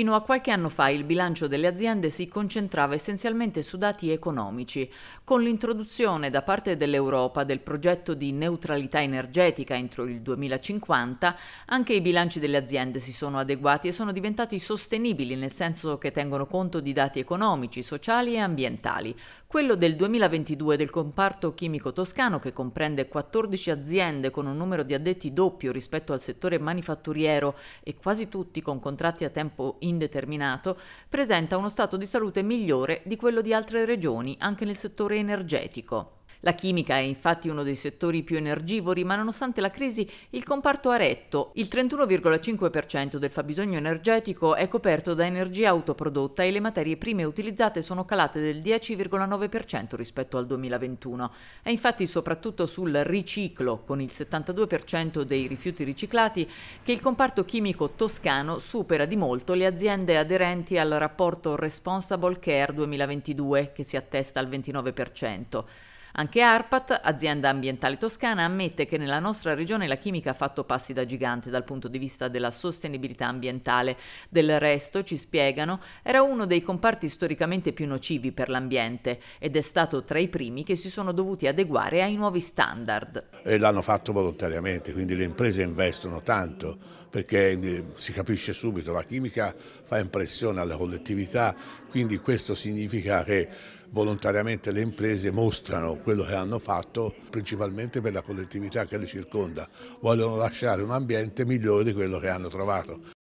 Fino a qualche anno fa il bilancio delle aziende si concentrava essenzialmente su dati economici. Con l'introduzione da parte dell'Europa del progetto di neutralità energetica entro il 2050, anche i bilanci delle aziende si sono adeguati e sono diventati sostenibili nel senso che tengono conto di dati economici, sociali e ambientali quello del 2022 del comparto chimico toscano, che comprende 14 aziende con un numero di addetti doppio rispetto al settore manifatturiero e quasi tutti con contratti a tempo indeterminato, presenta uno stato di salute migliore di quello di altre regioni, anche nel settore energetico. La chimica è infatti uno dei settori più energivori, ma nonostante la crisi il comparto ha retto. Il 31,5% del fabbisogno energetico è coperto da energia autoprodotta e le materie prime utilizzate sono calate del 10,9% rispetto al 2021. È infatti soprattutto sul riciclo, con il 72% dei rifiuti riciclati, che il comparto chimico toscano supera di molto le aziende aderenti al rapporto Responsible Care 2022, che si attesta al 29%. Anche ARPAT, azienda ambientale toscana, ammette che nella nostra regione la chimica ha fatto passi da gigante dal punto di vista della sostenibilità ambientale. Del resto, ci spiegano, era uno dei comparti storicamente più nocivi per l'ambiente ed è stato tra i primi che si sono dovuti adeguare ai nuovi standard. E l'hanno fatto volontariamente, quindi le imprese investono tanto perché eh, si capisce subito, la chimica fa impressione alla collettività, quindi questo significa che volontariamente le imprese mostrano quello che hanno fatto principalmente per la collettività che le circonda, vogliono lasciare un ambiente migliore di quello che hanno trovato.